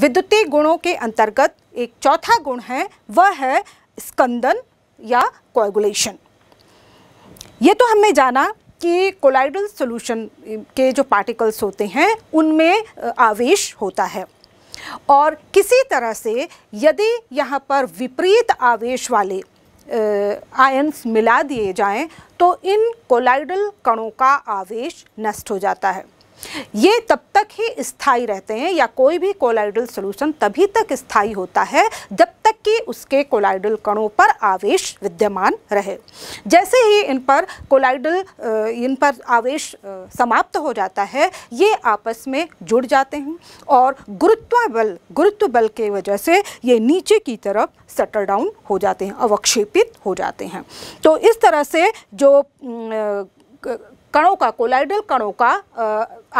विद्युतीय गुणों के अंतर्गत एक चौथा गुण है वह है स्कंदन या कोएगुलेशन ये तो हमने जाना कि कोलाइडल सॉल्यूशन के जो पार्टिकल्स होते हैं उनमें आवेश होता है और किसी तरह से यदि यहाँ पर विपरीत आवेश वाले आयन्स मिला दिए जाएं तो इन कोलाइडल कणों का आवेश नष्ट हो जाता है ये तब तक ही स्थायी रहते हैं या कोई भी कोलाइडल सोल्यूशन तभी तक स्थायी होता है जब तक कि उसके कोलाइडल कणों पर आवेश विद्यमान रहे जैसे ही इन पर कोलाइडल इन पर आवेश समाप्त हो जाता है ये आपस में जुड़ जाते हैं और गुरुत्व बल गुरुत्व बल के वजह से ये नीचे की तरफ सेटल डाउन हो जाते हैं अवक्षेपित हो जाते हैं तो इस तरह से जो कणों का कोलाइडल कणों का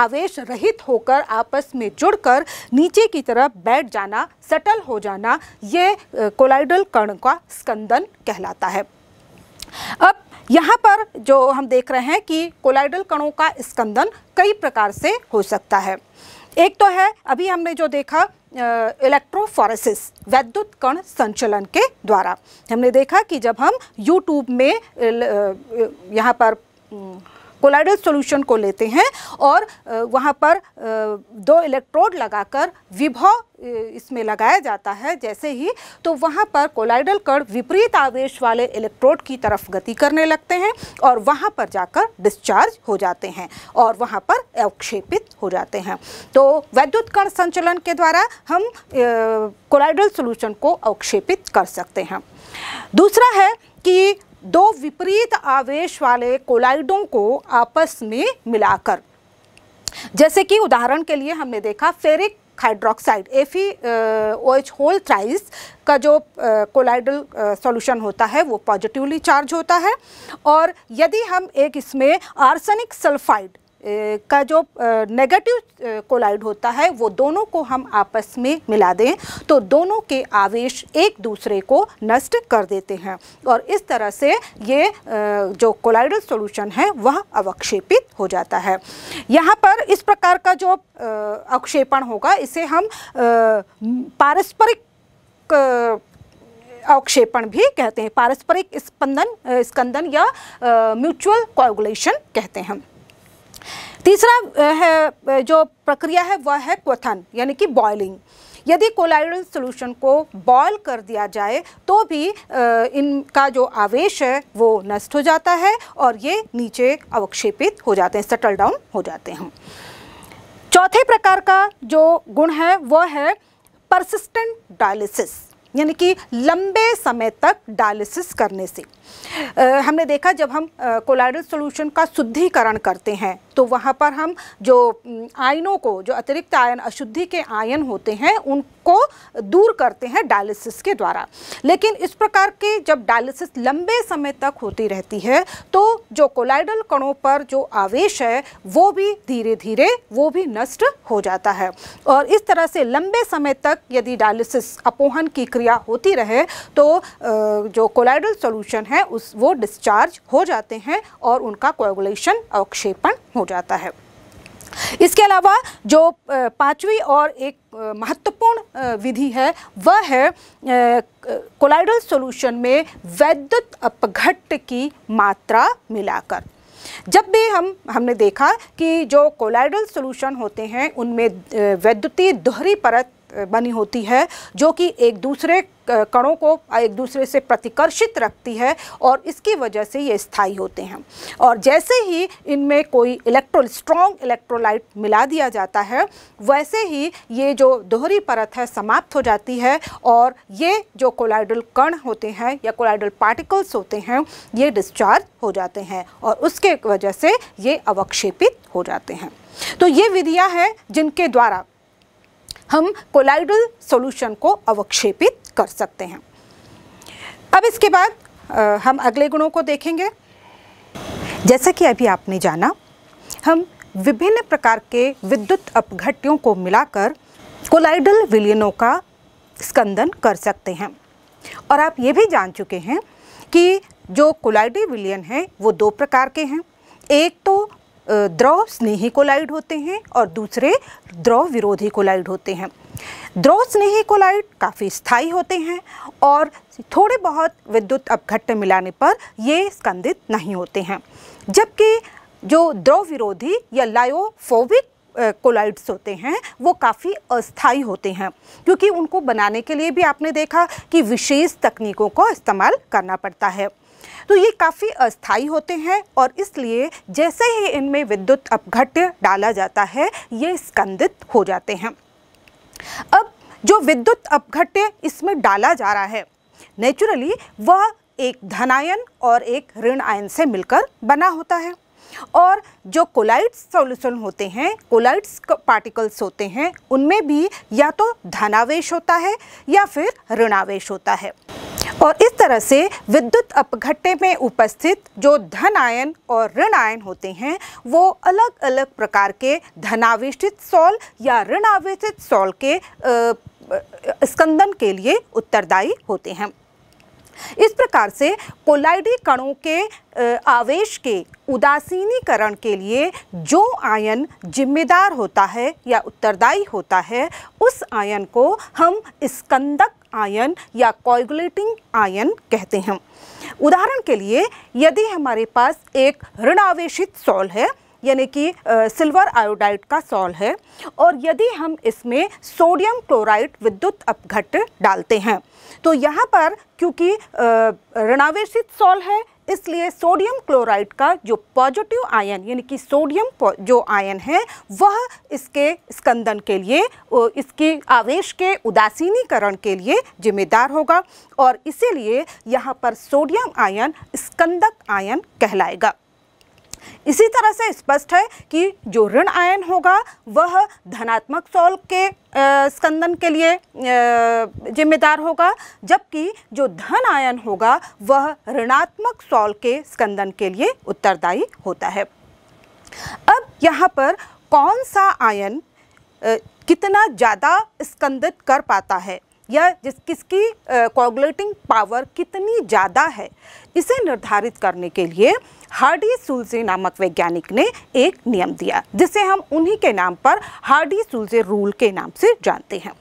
आवेश रहित होकर आपस में जुड़कर नीचे की तरफ बैठ जाना सटल हो जाना ये कोलाइडल कण का स्कंदन कहलाता है अब यहाँ पर जो हम देख रहे हैं कि कोलाइडल कणों का स्कंदन कई प्रकार से हो सकता है एक तो है अभी हमने जो देखा इलेक्ट्रोफोरेसिस वैद्युत कण संचलन के द्वारा हमने देखा कि जब हम यूट्यूब में यहाँ पर कोलाइडल सॉल्यूशन को लेते हैं और वहाँ पर दो इलेक्ट्रोड लगाकर विभव इसमें लगाया जाता है जैसे ही तो वहाँ पर कोलाइडल कण विपरीत आवेश वाले इलेक्ट्रोड की तरफ गति करने लगते हैं और वहाँ पर जाकर डिस्चार्ज हो जाते हैं और वहाँ पर अवक्षेपित हो जाते हैं तो वैद्युत कण संचलन के द्वारा हम कोलाइडल सोल्यूशन को अवक्षेपित कर सकते हैं दूसरा है कि आवेश वाले कोलाइडों को आपस में मिलाकर जैसे कि उदाहरण के लिए हमने देखा ferric hydroxide F E O H whole thrice का जो कोलाइडल सॉल्यूशन होता है वो पॉजिटिवली चार्ज होता है और यदि हम एक इसमें आर्सेनिक सल्फाइड का जो नेगेटिव कोलाइड होता है वो दोनों को हम आपस में मिला दें तो दोनों के आवेश एक दूसरे को नष्ट कर देते हैं और इस तरह से ये जो कोलाइडल सॉल्यूशन है वह अवक्षेपित हो जाता है यहाँ पर इस प्रकार का जो अवक्षेपण होगा इसे हम पारस्परिक अवक्षेपण भी कहते हैं पारस्परिक स्पंदन स्कंदन या म्यूचुअल कोगुलेशन कहते हैं तीसरा है जो प्रक्रिया है वह है क्वथन यानी कि बॉयलिंग यदि कोलाइडल सोल्यूशन को बॉयल कर दिया जाए तो भी इनका जो आवेश है वो नष्ट हो जाता है और ये नीचे अवक्षेपित हो जाते हैं सटल डाउन हो जाते हैं चौथे प्रकार का जो गुण है वह है परसिस्टेंट डायलिसिस यानी कि लंबे समय तक डायलिसिस करने से आ, हमने देखा जब हम कोलाइडल सोल्यूशन का शुद्धिकरण करते हैं तो वहाँ पर हम जो आयनों को जो अतिरिक्त आयन अशुद्धि के आयन होते हैं उनको दूर करते हैं डायलिसिस के द्वारा लेकिन इस प्रकार के जब डायलिसिस लंबे समय तक होती रहती है तो जो कोलाइडल कणों पर जो आवेश है वो भी धीरे धीरे वो भी नष्ट हो जाता है और इस तरह से लंबे समय तक यदि डायलिसिस अपोहन की क्रिया होती रहे तो जो कोलाइडल सोल्यूशन है उस वो डिस्चार्ज हो जाते हैं और उनका कोगुलेशन अवक्षेपण हो हो जाता है इसके अलावा जो पांचवी और एक महत्वपूर्ण विधि है वह है कोलाइडल सॉल्यूशन में वैद्युत अपघट्ट की मात्रा मिलाकर जब भी हम हमने देखा कि जो कोलाइडल सॉल्यूशन होते हैं उनमें वैद्युतीय दोहरी परत बनी होती है जो कि एक दूसरे कणों को एक दूसरे से प्रतिकर्षित रखती है और इसकी वजह से ये स्थायी होते हैं और जैसे ही इनमें कोई इलेक्ट्रो स्ट्रॉन्ग इलेक्ट्रोलाइट मिला दिया जाता है वैसे ही ये जो दोहरी परत है समाप्त हो जाती है और ये जो कोलाइडल कण होते हैं या कोलाइडल पार्टिकल्स होते हैं ये डिस्चार्ज हो जाते हैं और उसके वजह से ये अवक्षेपित हो जाते हैं तो ये विधियाँ हैं जिनके द्वारा हम कोलाइडल सॉल्यूशन को अवक्षेपित कर सकते हैं अब इसके बाद आ, हम अगले गुणों को देखेंगे जैसा कि अभी आपने जाना हम विभिन्न प्रकार के विद्युत अपघट्यों को मिलाकर कोलाइडल विलियनों का स्कंदन कर सकते हैं और आप ये भी जान चुके हैं कि जो कोलाइडी विलियन हैं वो दो प्रकार के हैं एक तो द्रव स्नेही कोलाइड होते हैं और दूसरे द्रव विरोधी कोलाइड होते हैं द्रव स्नेही कोलाइड काफ़ी स्थायी होते हैं और थोड़े बहुत विद्युत अपघट्ट मिलाने पर ये स्कंदित नहीं होते हैं जबकि जो द्रव विरोधी या लायोफोविक कोलाइड्स होते हैं वो काफ़ी अस्थाई होते हैं क्योंकि उनको बनाने के लिए भी आपने देखा कि विशेष तकनीकों को इस्तेमाल करना पड़ता है तो ये काफ़ी अस्थाई होते हैं और इसलिए जैसे ही इनमें विद्युत अपघट्य डाला जाता है ये स्कंदित हो जाते हैं अब जो विद्युत अपघट्य इसमें डाला जा रहा है नेचुरली वह एक धनायन और एक ऋण आयन से मिलकर बना होता है और जो कोलाइड्स सॉल्यूशन होते हैं कोलाइड्स पार्टिकल्स होते हैं उनमें भी या तो धनावेश होता है या फिर ऋणावेश होता है और इस तरह से विद्युत अपघट्टे में उपस्थित जो धन आयन और ऋण आयन होते हैं वो अलग अलग प्रकार के धनावेष्टित सॉल या ऋणावेष्टित सॉल के स्कंदन के लिए उत्तरदायी होते हैं इस प्रकार से कोलाइडी कणों के आवेश के उदासीनीकरण के लिए जो आयन जिम्मेदार होता है या उत्तरदायी होता है उस आयन को हम स्कंदक आयन या कोगुलेटिंग आयन कहते हैं उदाहरण के लिए यदि हमारे पास एक ऋण आवेशित सॉल है यानी कि सिल्वर आयोडाइड का सॉल है और यदि हम इसमें सोडियम क्लोराइड विद्युत अपघट डालते हैं तो यहाँ पर क्योंकि ऋणावेशित सॉल है इसलिए सोडियम क्लोराइड का जो पॉजिटिव आयन यानी कि सोडियम जो आयन है वह इसके स्कंदन के लिए इसकी आवेश के उदासीनीकरण के लिए जिम्मेदार होगा और इसीलिए यहाँ पर सोडियम आयन स्कंदक आयन कहलाएगा इसी तरह से स्पष्ट है कि जो ऋण आयन होगा वह धनात्मक सॉल के स्कंदन के लिए जिम्मेदार होगा जबकि जो धन आयन होगा वह ऋणात्मक सॉल के स्कंदन के लिए उत्तरदायी होता है अब यहाँ पर कौन सा आयन कितना ज़्यादा स्कंदित कर पाता है या जिस किसकी कोगुलेटिंग पावर कितनी ज़्यादा है इसे निर्धारित करने के लिए हार्डी सुलजे नामक वैज्ञानिक ने एक नियम दिया जिसे हम उन्हीं के नाम पर हार्डी सुलजे रूल के नाम से जानते हैं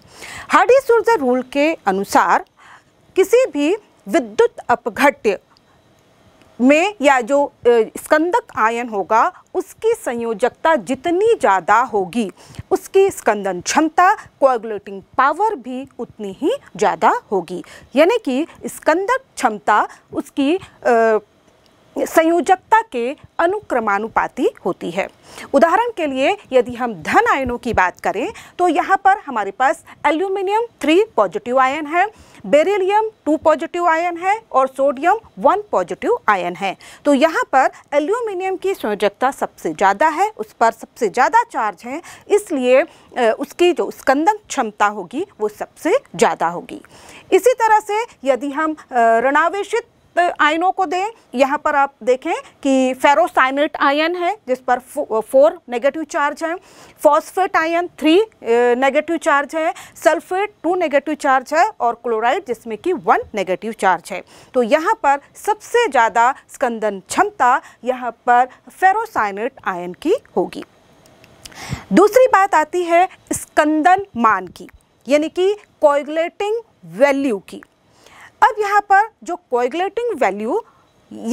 हार्डी सुलजे रूल के अनुसार किसी भी विद्युत अपघट्य में या जो स्कंदक आयन होगा उसकी संयोजकता जितनी ज़्यादा होगी उसकी स्कंदन क्षमता कोगुलेटिंग पावर भी उतनी ही ज़्यादा होगी यानी कि स्कंदक क्षमता उसकी संयोजकता के अनुक्रमानुपाती होती है उदाहरण के लिए यदि हम धन आयनों की बात करें तो यहाँ पर हमारे पास एल्यूमिनियम थ्री पॉजिटिव आयन है बेरिलियम टू पॉजिटिव आयन है और सोडियम वन पॉजिटिव आयन है तो यहाँ पर एल्यूमिनियम की संयोजकता सबसे ज़्यादा है उस पर सबसे ज़्यादा चार्ज है इसलिए उसकी जो स्कंदन क्षमता होगी वो सबसे ज़्यादा होगी इसी तरह से यदि हम ऋणावेशित आयनों को दें यहाँ पर आप देखें कि फेरोसाइनेट आयन है जिस पर फोर नेगेटिव चार्ज है phosphate ion three negative charge है सल्फेट टू नेगेटिव चार्ज है और क्लोराइड जिसमें कि वन नेगेटिव चार्ज है तो यहाँ पर सबसे ज़्यादा स्कंदन क्षमता यहाँ पर फेरोसाइनेट आयन की होगी दूसरी बात आती है स्कंदन मान की यानी कि कोयगलेटिंग वैल्यू की अब यहाँ पर जो कोएगुलेटिंग वैल्यू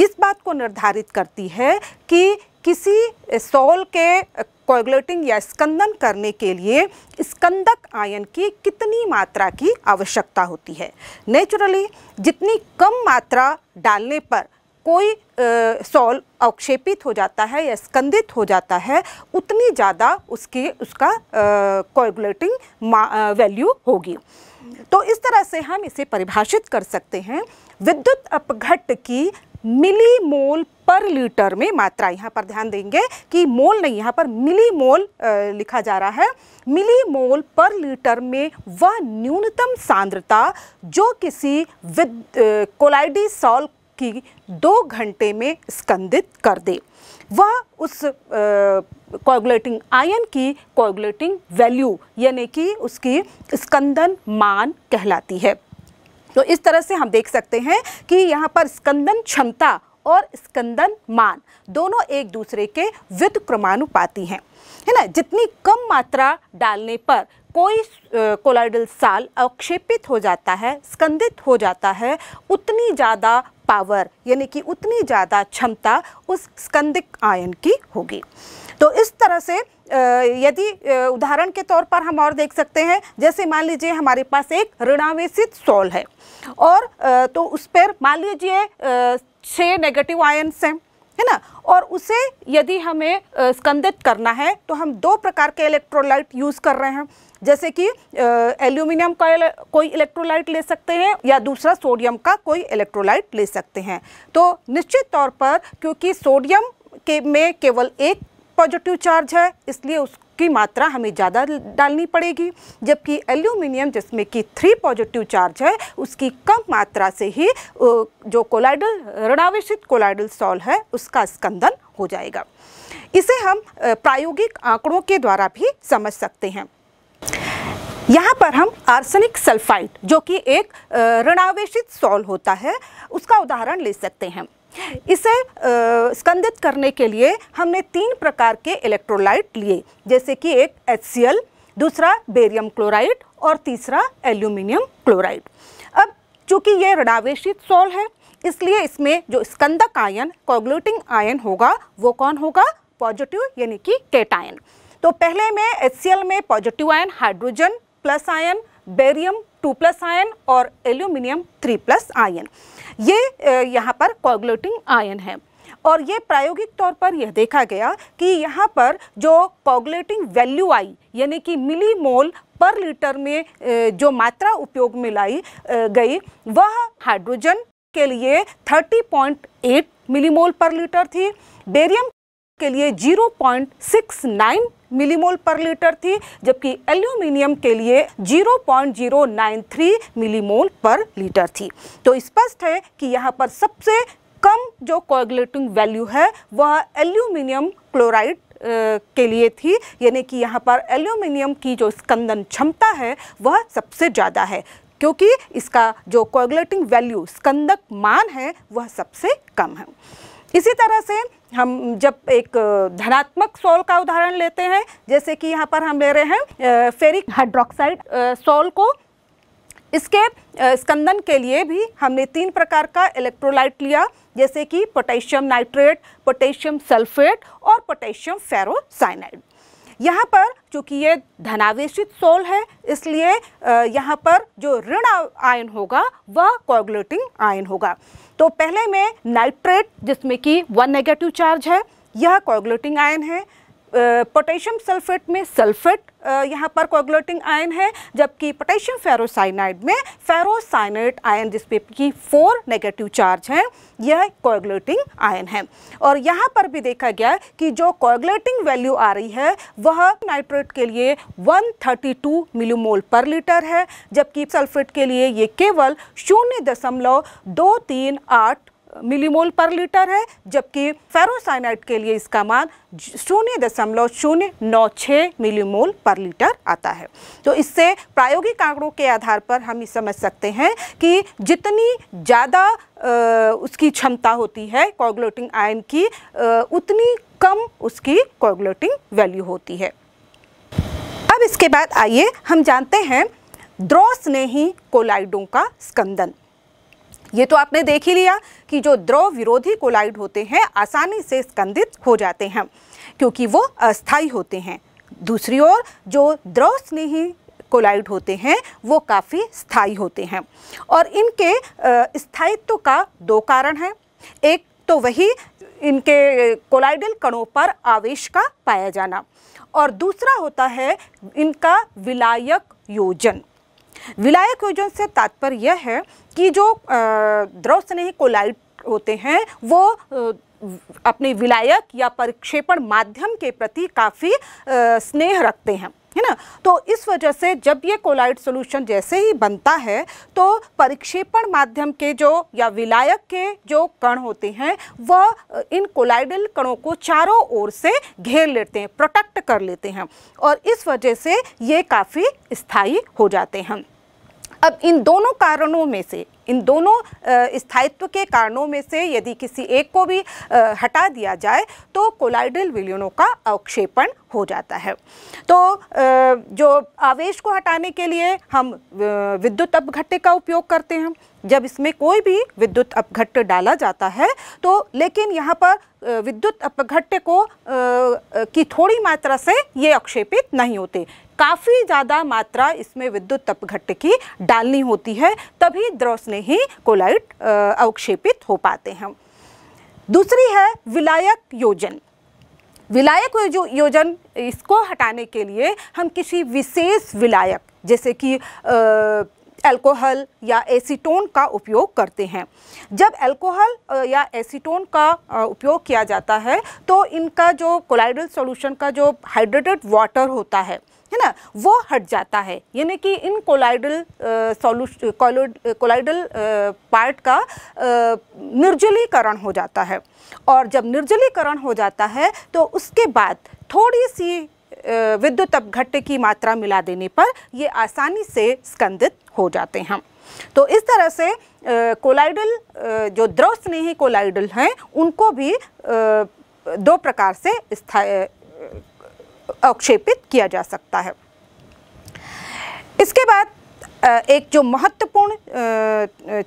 इस बात को निर्धारित करती है कि किसी सॉल के कोएगुलेटिंग या स्कंदन करने के लिए स्कंदक आयन की कितनी मात्रा की आवश्यकता होती है नेचुरली जितनी कम मात्रा डालने पर कोई सॉल अवक्षेपित हो जाता है या स्कंदित हो जाता है उतनी ज़्यादा उसकी उसका कोएगुलेटिंग वैल्यू होगी तो इस तरह से हम इसे परिभाषित कर सकते हैं विद्युत अपघट की मिली मोल पर लीटर में मात्रा यहाँ पर ध्यान देंगे कि मोल नहीं यहाँ पर मिली मोल लिखा जा रहा है मिली मोल पर लीटर में वह न्यूनतम सांद्रता जो किसी विद कोलाइडी सॉल की दो घंटे में स्कंदित कर दे वह उस कोगुलेटिंग आयन की कोगुलेटिंग वैल्यू यानी कि उसकी स्कंदन मान कहलाती है तो इस तरह से हम देख सकते हैं कि यहाँ पर स्कंदन क्षमता और स्कंदन मान दोनों एक दूसरे के व्युतक्रमानुपाती हैं है ना जितनी कम मात्रा डालने पर कोई कोलाइडल साल अवक्षेपित हो जाता है स्कंदित हो जाता है उतनी ज़्यादा पावर यानी कि उतनी ज़्यादा क्षमता उस स्कंदिक आयन की होगी तो इस तरह से यदि उदाहरण के तौर पर हम और देख सकते हैं जैसे मान लीजिए हमारे पास एक ऋणावेशित सॉल है और तो उस पर मान लीजिए छः नेगेटिव आयन्स हैं है ना और उसे यदि हमें स्कंदित करना है तो हम दो प्रकार के इलेक्ट्रोलाइट यूज़ कर रहे हैं जैसे कि एल्यूमिनियम का कोई इलेक्ट्रोलाइट ले सकते हैं या दूसरा सोडियम का कोई इलेक्ट्रोलाइट ले सकते हैं तो निश्चित तौर पर क्योंकि सोडियम के में केवल एक पॉजिटिव चार्ज है इसलिए उस की मात्रा हमें ज़्यादा डालनी पड़ेगी जबकि एल्यूमिनियम जिसमें कि थ्री पॉजिटिव चार्ज है उसकी कम मात्रा से ही जो कोलाइडल ऋणावेशित कोलाइडल सॉल है उसका स्कंदन हो जाएगा इसे हम प्रायोगिक आंकड़ों के द्वारा भी समझ सकते हैं यहाँ पर हम आर्सेनिक सल्फाइड जो कि एक ऋणावेशित सॉल होता है उसका उदाहरण ले सकते हैं इसे स्कंदित करने के लिए हमने तीन प्रकार के इलेक्ट्रोलाइट लिए जैसे कि एक एच दूसरा बेरियम क्लोराइड और तीसरा एल्यूमिनियम क्लोराइड अब चूँकि ये ऋणावेशित सॉल है इसलिए इसमें जो स्कंदक आयन कोगलोटिंग आयन होगा वो कौन होगा पॉजिटिव यानी कि केटायन तो पहले में एच में positive ion hydrogen plus ion barium two plus ion और एल्यूमिनियम थ्री प्लस आयन ये यहाँ पर कोगुलेटिंग आयन है और ये प्रायोगिक तौर पर यह देखा गया कि यहाँ पर जो कॉगलेटिंग वैल्यू आई यानी कि मिली मोल पर लीटर में जो मात्रा उपयोग में लाई गई वह हाइड्रोजन के लिए 30.8 मिलीमोल पर लीटर थी बेरियम के लिए 0.69 मिलीमोल पर लीटर थी जबकि एल्यूमिनियम के लिए 0.093 मिलीमोल पर लीटर थी तो स्पष्ट है कि यहाँ पर सबसे कम जो कोएगुलेटिंग वैल्यू है वह एल्यूमिनियम क्लोराइड के लिए थी यानी कि यहाँ पर एल्यूमिनियम की जो स्कंदन क्षमता है वह सबसे ज़्यादा है क्योंकि इसका जो कोएगुलेटिंग वैल्यू स्कंदक मान है वह सबसे कम है इसी तरह से हम जब एक धनात्मक सोल का उदाहरण लेते हैं जैसे कि यहाँ पर हम ले रहे हैं फेरिक हाइड्रोक्साइड सोल को इसके स्कंदन के लिए भी हमने तीन प्रकार का इलेक्ट्रोलाइट लिया जैसे कि पोटेशियम नाइट्रेट पोटेशियम सल्फेट और पोटेशियम फेरोसाइनाइड यहाँ पर चूँकि ये धनावेशित सोल है इसलिए यहाँ पर जो ऋण आयन होगा वह कोगुलेटिंग आयन होगा तो पहले में नाइट्रेट जिसमें कि वन नेगेटिव चार्ज है यह कॉगलोटिंग आयन है पोटेशियम सल्फेट में सल्फेट यहाँ पर कोगुलेटिंग आयन है जबकि पोटेशियम फेरोसाइनाइड में फेरोसाइनाइड आयन जिसपे कि फोर नेगेटिव चार्ज हैं यह कोगुलेटिंग आयन है और यहाँ पर भी देखा गया कि जो कोगुलेटिंग वैल्यू आ रही है वह नाइट्रेट के लिए 132 मिलीमोल पर लीटर है जबकि सल्फेट के लिए ये केवल शून्य दशमलव दो तीन आठ मिलीमोल पर लीटर है जबकि फेरोसाइनाइड के लिए इसका मान शून्य दशमलव शून्य नौ छः मिलीमोल पर लीटर आता है तो इससे प्रायोगिक आंकड़ों के आधार पर हम ये समझ सकते हैं कि जितनी ज़्यादा उसकी क्षमता होती है कोगलोटिंग आयन की उतनी कम उसकी कोगलोटिंग वैल्यू होती है अब इसके बाद आइए हम जानते हैं द्रोस ने ही कोलाइडों का स्कंदन ये तो आपने देख ही लिया कि जो द्रव विरोधी कोलाइड होते हैं आसानी से स्कंदित हो जाते हैं क्योंकि वो अस्थायी होते हैं दूसरी ओर जो द्रव स्नेही कोलाइड होते हैं वो काफ़ी स्थायी होते हैं और इनके स्थायित्व का दो कारण हैं एक तो वही इनके कोलाइडल कणों पर आवेश का पाया जाना और दूसरा होता है इनका विलायक योजन विलायक योजन से तात्पर्य यह है कि जो द्रव स्नेही कोलाइट होते हैं वो अपने विलायक या परिक्षेपण माध्यम के प्रति काफ़ी स्नेह रखते हैं है ना तो इस वजह से जब ये कोलाइड सोल्यूशन जैसे ही बनता है तो परिक्षेपण माध्यम के जो या विलायक के जो कण होते हैं वह इन कोलाइडल कणों को चारों ओर से घेर लेते हैं प्रोटेक्ट कर लेते हैं और इस वजह से ये काफ़ी स्थायी हो जाते हैं अब इन दोनों कारणों में से इन दोनों स्थायित्व के कारणों में से यदि किसी एक को भी हटा दिया जाए तो कोलाइडल विलियनों का अवक्षेपण हो जाता है तो जो आवेश को हटाने के लिए हम विद्युत अपघट्य का उपयोग करते हैं जब इसमें कोई भी विद्युत अपघट्य डाला जाता है तो लेकिन यहाँ पर विद्युत अपघट्य को की थोड़ी मात्रा से ये अवक्षेपित नहीं होते काफ़ी ज़्यादा मात्रा इसमें विद्युत तपघट्ट की डालनी होती है तभी द्रोसने ही कोलाइट अवक्षेपित हो पाते हैं दूसरी है विलायक योजन विलायक जो योजन इसको हटाने के लिए हम किसी विशेष विलायक जैसे कि एल्कोहल या एसीटोन का उपयोग करते हैं जब एल्कोहल या एसीटोन का उपयोग किया जाता है तो इनका जो कोलाइडल सॉल्यूशन का जो हाइड्रेटेड वाटर होता है है ना वो हट जाता है यानी कि इन कोलाइडल सॉल्यूशन कोलाइडल पार्ट का निर्जलीकरण हो जाता है और जब निर्जलीकरण हो जाता है तो उसके बाद थोड़ी सी विद्युत अपघट्य की मात्रा मिला देने पर ये आसानी से स्कंदित हो जाते हैं तो इस तरह से कोलाइडल जो द्रव स्नेही कोलाइडल हैं उनको भी दो प्रकार से स्थाय अवक्षेपित किया जा सकता है इसके बाद एक जो महत्वपूर्ण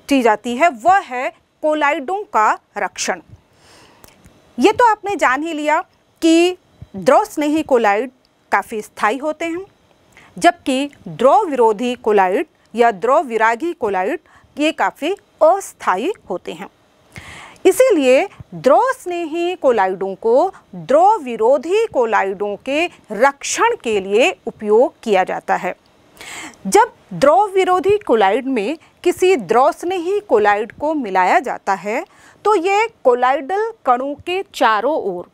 चीज़ आती है वह है कोलाइडों का रक्षण ये तो आपने जान ही लिया कि द्रव स्नेही कोलाइड काफ़ी स्थायी होते हैं जबकि द्रव विरोधी कोलाइड या द्रव विरागी कोलाइड ये काफ़ी अस्थायी होते हैं इसीलिए द्रोस्नेही कोलाइडों को द्रव विरोधी कोलाइडों के रक्षण के लिए उपयोग किया जाता है जब द्रव विरोधी कोलाइड में किसी द्रोस्नेही कोलाइड को मिलाया जाता है तो ये कोलाइडल कणों के चारों ओर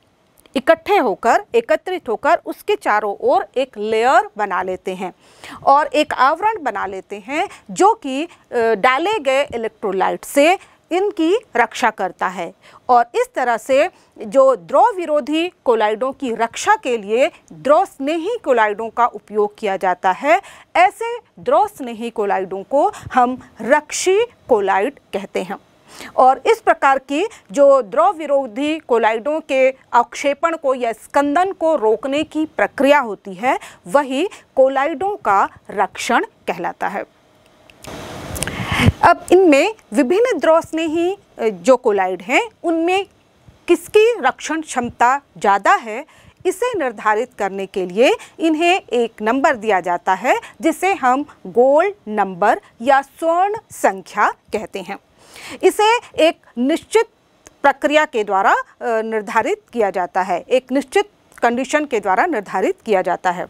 इकट्ठे होकर एकत्रित होकर उसके चारों ओर एक लेयर बना लेते हैं और एक आवरण बना लेते हैं जो कि डाले गए इलेक्ट्रोलाइट से इनकी रक्षा करता है और इस तरह से जो द्रव विरोधी कोलाइडों की रक्षा के लिए द्रव स्नेही कोलाइडों का उपयोग किया जाता है ऐसे द्रव स्नेही कोलाइडों को हम रक्षी कोलाइड कहते हैं और इस प्रकार की जो द्रव विरोधी कोलाइडों के अवक्षेपण को या स्कंदन को रोकने की प्रक्रिया होती है वही कोलाइडों का रक्षण कहलाता है अब इनमें विभिन्न द्रौस ने ही जो कोलाइड हैं उनमें किसकी रक्षण क्षमता ज़्यादा है इसे निर्धारित करने के लिए इन्हें एक नंबर दिया जाता है जिसे हम गोल्ड नंबर या स्वर्ण संख्या कहते हैं इसे एक निश्चित प्रक्रिया के द्वारा निर्धारित किया जाता है एक निश्चित कंडीशन के द्वारा निर्धारित किया जाता है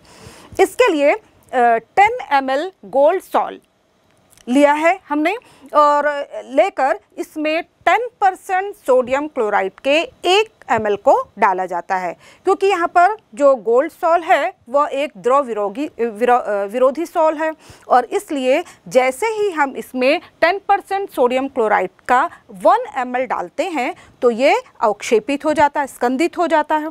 इसके लिए टेन एम गोल्ड सॉल्ट लिया है हमने और लेकर इसमें 10 परसेंट सोडियम क्लोराइड के एक एम को डाला जाता है क्योंकि यहाँ पर जो गोल्ड सॉल है वह एक द्रव विरोगी विरो, विरोधी सॉल है और इसलिए जैसे ही हम इसमें 10 परसेंट सोडियम क्लोराइड का 1 एम डालते हैं तो ये अवक्षेपित हो जाता है स्कंदित हो जाता है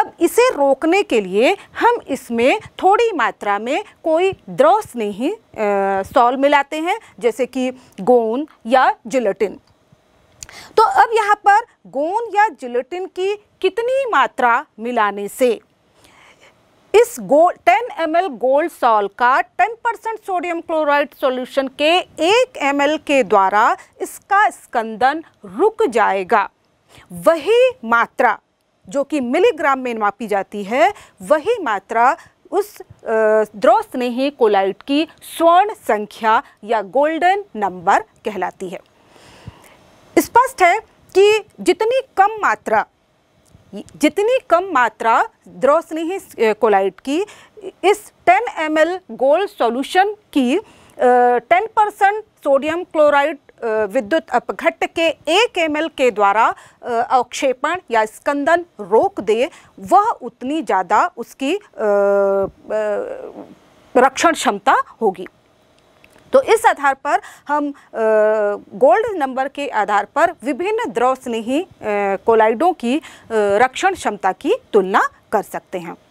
अब इसे रोकने के लिए हम इसमें थोड़ी मात्रा में कोई द्रव स्नेही सॉल मिलाते हैं जैसे कि गोंद या जिलेटिन तो अब यहाँ पर गोंद या जिलेटिन की कितनी मात्रा मिलाने से इस gold ten M L gold sol का ten percent sodium chloride solution के एक एम के द्वारा इसका स्कंदन रुक जाएगा वही मात्रा जो कि मिलीग्राम में मापी जाती है वही मात्रा उस ने ही कोलाइट की स्वर्ण संख्या या गोल्डन नंबर कहलाती है स्पष्ट है कि जितनी कम मात्रा जितनी कम मात्रा ने ही कोलाइट की इस 10 एम गोल्ड सॉल्यूशन की टेन परसेंट सोडियम क्लोराइड विद्युत अपघट्ट के एक एम के द्वारा अवक्षेपण या स्कंदन रोक दे वह उतनी ज़्यादा उसकी रक्षण क्षमता होगी तो इस आधार पर हम गोल्ड नंबर के आधार पर विभिन्न द्रव स्नेही कोलाइडों की रक्षण क्षमता की तुलना कर सकते हैं